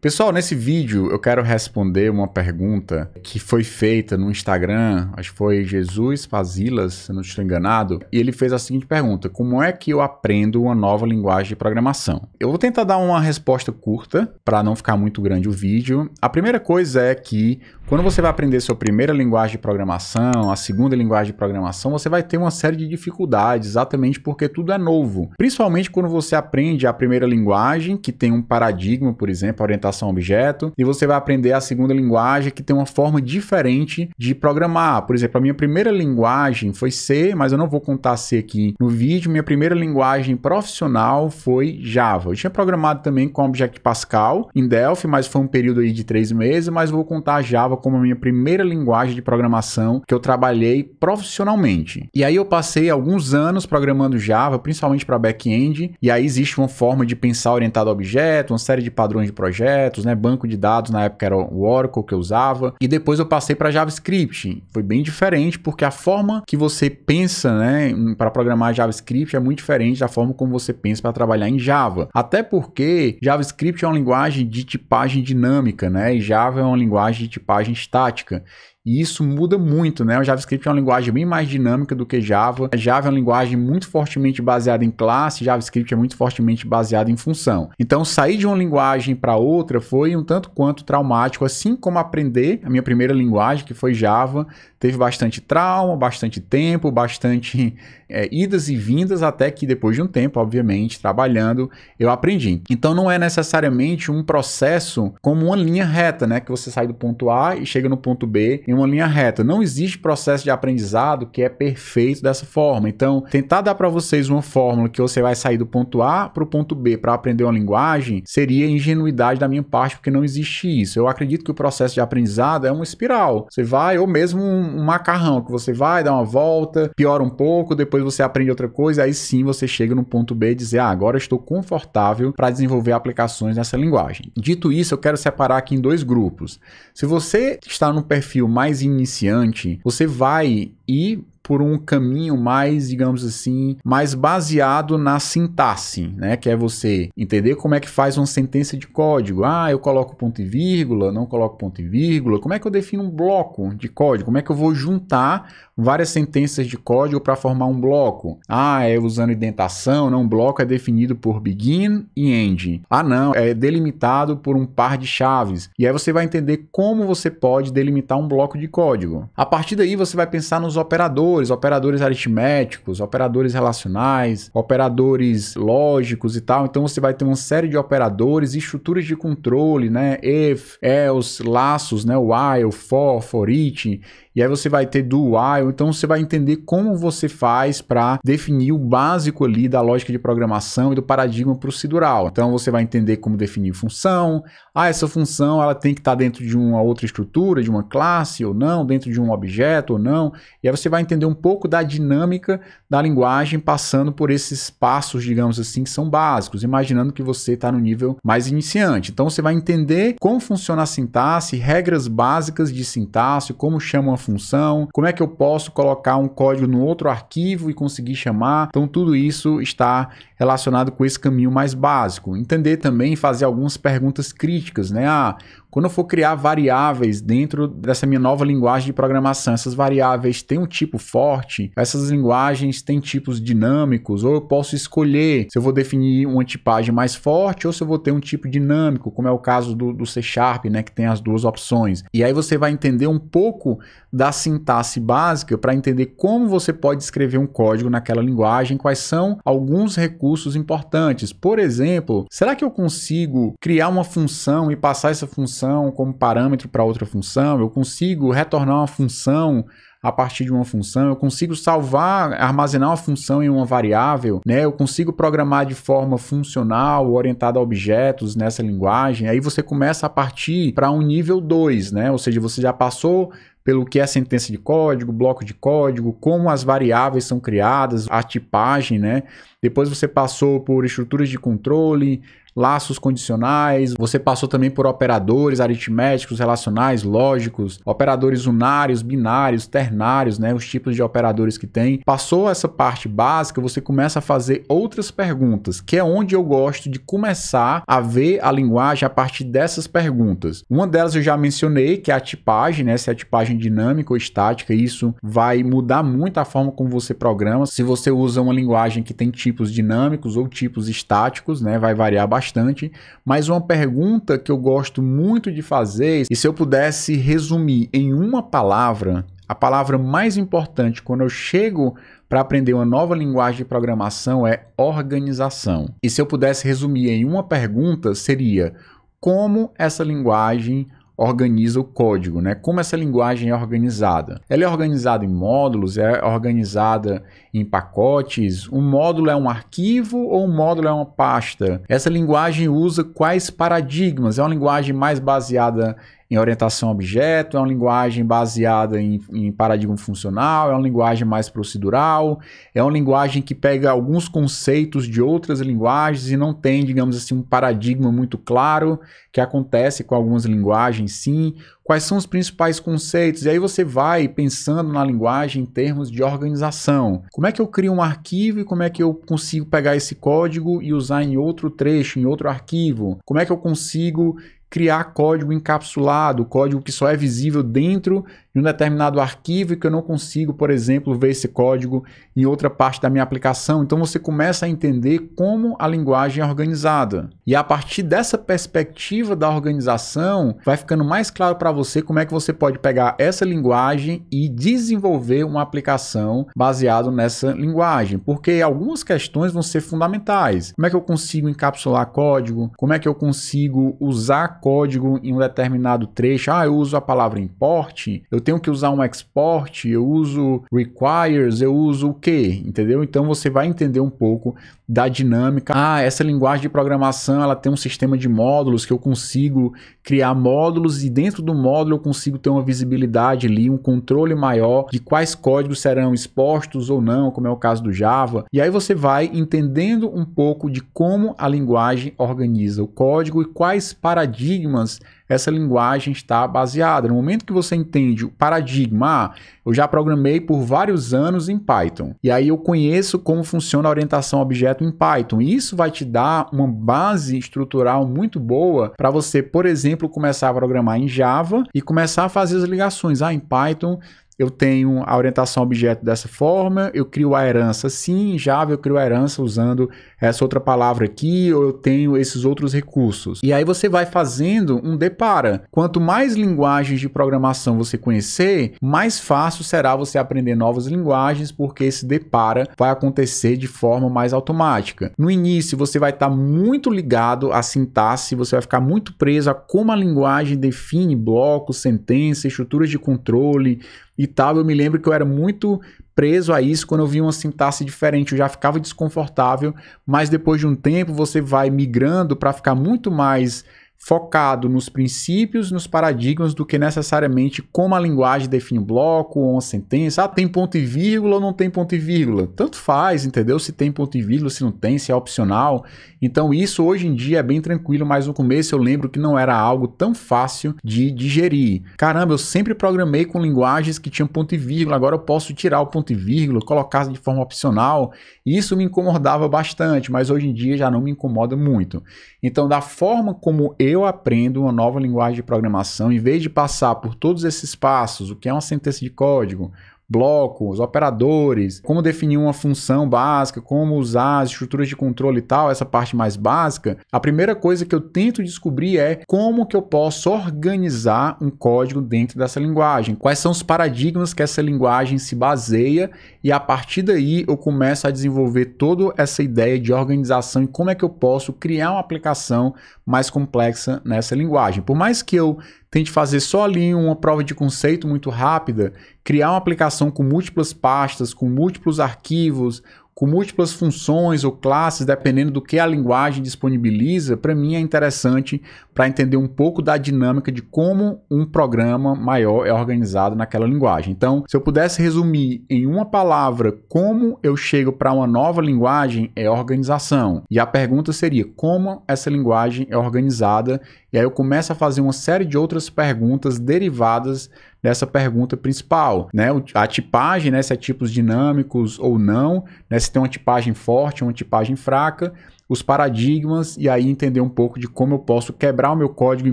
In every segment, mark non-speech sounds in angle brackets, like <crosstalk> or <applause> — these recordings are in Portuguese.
Pessoal, nesse vídeo eu quero responder uma pergunta que foi feita no Instagram, acho que foi Jesus Fazilas, se não estou enganado, e ele fez a seguinte pergunta: Como é que eu aprendo uma nova linguagem de programação? Eu vou tentar dar uma resposta curta para não ficar muito grande o vídeo. A primeira coisa é que quando você vai aprender sua primeira linguagem de programação, a segunda linguagem de programação, você vai ter uma série de dificuldades, exatamente porque tudo é novo. Principalmente quando você aprende a primeira linguagem, que tem um paradigma, por exemplo, orientado orientação a objeto, e você vai aprender a segunda linguagem que tem uma forma diferente de programar. Por exemplo, a minha primeira linguagem foi C, mas eu não vou contar C aqui no vídeo. Minha primeira linguagem profissional foi Java. Eu tinha programado também com Object Pascal em Delphi, mas foi um período aí de três meses, mas vou contar Java como a minha primeira linguagem de programação que eu trabalhei profissionalmente. E aí eu passei alguns anos programando Java, principalmente para back-end, e aí existe uma forma de pensar orientado a objeto, uma série de padrões de projeto, né? Banco de dados na época era o Oracle que eu usava. E depois eu passei para JavaScript. Foi bem diferente porque a forma que você pensa, né, para programar JavaScript é muito diferente da forma como você pensa para trabalhar em Java. Até porque JavaScript é uma linguagem de tipagem dinâmica, né? E Java é uma linguagem de tipagem estática. E isso muda muito, né? O JavaScript é uma linguagem bem mais dinâmica do que Java. A Java é uma linguagem muito fortemente baseada em classe, JavaScript é muito fortemente baseado em função. Então, sair de uma linguagem para outra foi um tanto quanto traumático, assim como aprender a minha primeira linguagem, que foi Java, teve bastante trauma, bastante tempo, bastante <laughs> é, idas e vindas, até que depois de um tempo, obviamente, trabalhando, eu aprendi. Então, não é necessariamente um processo como uma linha reta, né? Que você sai do ponto A e chega no ponto B em uma linha reta. Não existe processo de aprendizado que é perfeito dessa forma. Então, tentar dar para vocês uma fórmula que você vai sair do ponto A para o ponto B para aprender uma linguagem seria ingenuidade da minha parte, porque não existe isso. Eu acredito que o processo de aprendizado é uma espiral. Você vai, ou mesmo um, macarrão, que você vai, dá uma volta, piora um pouco, depois você aprende outra coisa, aí sim você chega no ponto B e dizer, ah, agora estou confortável para desenvolver aplicações nessa linguagem. Dito isso, eu quero separar aqui em dois grupos. Se você está no perfil mais mais iniciante, você vai e por um caminho mais, digamos assim, mais baseado na sintaxe, né? Que é você entender como é que faz uma sentença de código. Ah, eu coloco ponto e vírgula, não coloco ponto e vírgula. Como é que eu defino um bloco de código? Como é que eu vou juntar várias sentenças de código para formar um bloco? Ah, é usando indentação, não. Um bloco é definido por begin e end. Ah, não, é delimitado por um par de chaves. E aí você vai entender como você pode delimitar um bloco de código. A partir daí você vai pensar nos operadores operadores, operadores aritméticos, operadores relacionais, operadores lógicos e tal. Então você vai ter uma série de operadores e estruturas de controle, né? If, else, laços, né? While, for, for each e aí você vai ter do while, então você vai entender como você faz para definir o básico ali da lógica de programação e do paradigma procedural. Então você vai entender como definir função. Ah, essa função ela tem que estar tá dentro de uma outra estrutura, de uma classe ou não, dentro de um objeto ou não. E aí você vai entender um pouco da dinâmica da linguagem passando por esses passos, digamos assim, que são básicos, imaginando que você está no nível mais iniciante. Então você vai entender como funciona a sintaxe, regras básicas de sintaxe, como chama uma função, como é que eu posso colocar um código no outro arquivo e conseguir chamar. Então tudo isso está relacionado com esse caminho mais básico. Entender também fazer algumas perguntas críticas, né? Ah, quando eu for criar variáveis dentro dessa minha nova linguagem de programação, essas variáveis têm um tipo forte, essas linguagens têm tipos dinâmicos, ou eu posso escolher se eu vou definir uma tipagem mais forte ou se eu vou ter um tipo dinâmico, como é o caso do, do C Sharp, né, que tem as duas opções. E aí você vai entender um pouco da sintaxe básica para entender como você pode escrever um código naquela linguagem, quais são alguns recursos importantes. Por exemplo, será que eu consigo criar uma função e passar essa função função como parâmetro para outra função, eu consigo retornar uma função a partir de uma função, eu consigo salvar, armazenar uma função em uma variável, né? Eu consigo programar de forma funcional, orientada a objetos nessa linguagem. Aí você começa a partir para um nível 2, né? Ou seja, você já passou pelo que é sentença de código, bloco de código, como as variáveis são criadas, a tipagem, né? Depois você passou por estruturas de controle, laços condicionais, você passou também por operadores aritméticos, relacionais, lógicos, operadores unários, binários, ternários, né, os tipos de operadores que tem. Passou essa parte básica, você começa a fazer outras perguntas, que é onde eu gosto de começar a ver a linguagem a partir dessas perguntas. Uma delas eu já mencionei, que é a tipagem, né, se é a tipagem dinâmica ou estática, isso vai mudar muito a forma como você programa. Se você usa uma linguagem que tem tipos dinâmicos ou tipos estáticos, né, vai variar bastante bastante, mas uma pergunta que eu gosto muito de fazer, e se eu pudesse resumir em uma palavra, a palavra mais importante quando eu chego para aprender uma nova linguagem de programação é organização. E se eu pudesse resumir em uma pergunta, seria como essa linguagem organiza o código, né? Como essa linguagem é organizada? Ela é organizada em módulos, é organizada em pacotes. Um módulo é um arquivo ou um módulo é uma pasta? Essa linguagem usa quais paradigmas? É uma linguagem mais baseada em orientação a objeto, é uma linguagem baseada em, em paradigma funcional, é uma linguagem mais procedural, é uma linguagem que pega alguns conceitos de outras linguagens e não tem, digamos assim, um paradigma muito claro, que acontece com algumas linguagens sim, quais são os principais conceitos. E aí você vai pensando na linguagem em termos de organização. Como é que eu crio um arquivo e como é que eu consigo pegar esse código e usar em outro trecho, em outro arquivo? Como é que eu consigo criar código encapsulado, código que só é visível dentro de um determinado arquivo e que eu não consigo, por exemplo, ver esse código em outra parte da minha aplicação. Então você começa a entender como a linguagem é organizada. E a partir dessa perspectiva da organização, vai ficando mais claro para você como é que você pode pegar essa linguagem e desenvolver uma aplicação baseado nessa linguagem, porque algumas questões vão ser fundamentais. Como é que eu consigo encapsular código? Como é que eu consigo usar código em um determinado trecho. Ah, eu uso a palavra import, eu tenho que usar um export, eu uso requires, eu uso o que, entendeu? Então você vai entender um pouco da dinâmica. Ah, essa linguagem de programação, ela tem um sistema de módulos que eu consigo criar módulos e dentro do módulo eu consigo ter uma visibilidade ali, um controle maior de quais códigos serão expostos ou não, como é o caso do Java. E aí você vai entendendo um pouco de como a linguagem organiza o código e quais paradigmas paradigmas essa linguagem está baseada. No momento que você entende o paradigma, ah, eu já programei por vários anos em Python. E aí eu conheço como funciona a orientação objeto em Python. E isso vai te dar uma base estrutural muito boa para você, por exemplo, começar a programar em Java e começar a fazer as ligações. Ah, em Python eu tenho a orientação objeto dessa forma, eu crio a herança sim, em Java eu crio a herança usando essa outra palavra aqui, ou eu tenho esses outros recursos. E aí você vai fazendo um depara. Quanto mais linguagens de programação você conhecer, mais fácil será você aprender novas linguagens, porque esse depara vai acontecer de forma mais automática. No início você vai estar tá muito ligado à sintaxe, você vai ficar muito preso a como a linguagem define blocos, sentenças, estruturas de controle, e tal. Eu me lembro que eu era muito preso a isso quando eu via uma sintaxe diferente, eu já ficava desconfortável, mas depois de um tempo você vai migrando para ficar muito mais focado nos princípios, nos paradigmas, do que necessariamente como a linguagem define um bloco ou uma sentença. Ah, tem ponto e vírgula ou não tem ponto e vírgula? Tanto faz, entendeu? Se tem ponto e vírgula, se não tem, se é opcional. Então, isso hoje em dia é bem tranquilo, mas no começo eu lembro que não era algo tão fácil de digerir. Caramba, eu sempre programei com linguagens que tinham ponto e vírgula, agora eu posso tirar o ponto e vírgula, colocar de forma opcional. Isso me incomodava bastante, mas hoje em dia já não me incomoda muito. Então, da forma como eu eu aprendo uma nova linguagem de programação, em vez de passar por todos esses passos, o que é uma sentença de código, blocos, operadores, como definir uma função básica, como usar as estruturas de controle e tal, essa parte mais básica, a primeira coisa que eu tento descobrir é como que eu posso organizar um código dentro dessa linguagem, quais são os paradigmas que essa linguagem se baseia e a partir daí eu começo a desenvolver toda essa ideia de organização e como é que eu posso criar uma aplicação mais complexa nessa linguagem. Por mais que eu Tente fazer só ali uma prova de conceito muito rápida, criar uma aplicação com múltiplas pastas, com múltiplos arquivos, com múltiplas funções ou classes, dependendo do que a linguagem disponibiliza, para mim é interessante para entender um pouco da dinâmica de como um programa maior é organizado naquela linguagem. Então, se eu pudesse resumir em uma palavra como eu chego para uma nova linguagem, é organização. E a pergunta seria como essa linguagem é organizada e aí eu começo a fazer uma série de outras perguntas derivadas dessa pergunta principal, né? A tipagem, né? Se é tipos dinâmicos ou não, né? Se tem uma tipagem forte, uma tipagem fraca, os paradigmas e aí entender um pouco de como eu posso quebrar o meu código em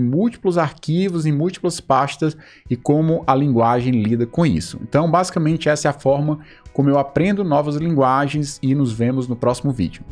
múltiplos arquivos, em múltiplas pastas e como a linguagem lida com isso. Então, basicamente essa é a forma como eu aprendo novas linguagens e nos vemos no próximo vídeo.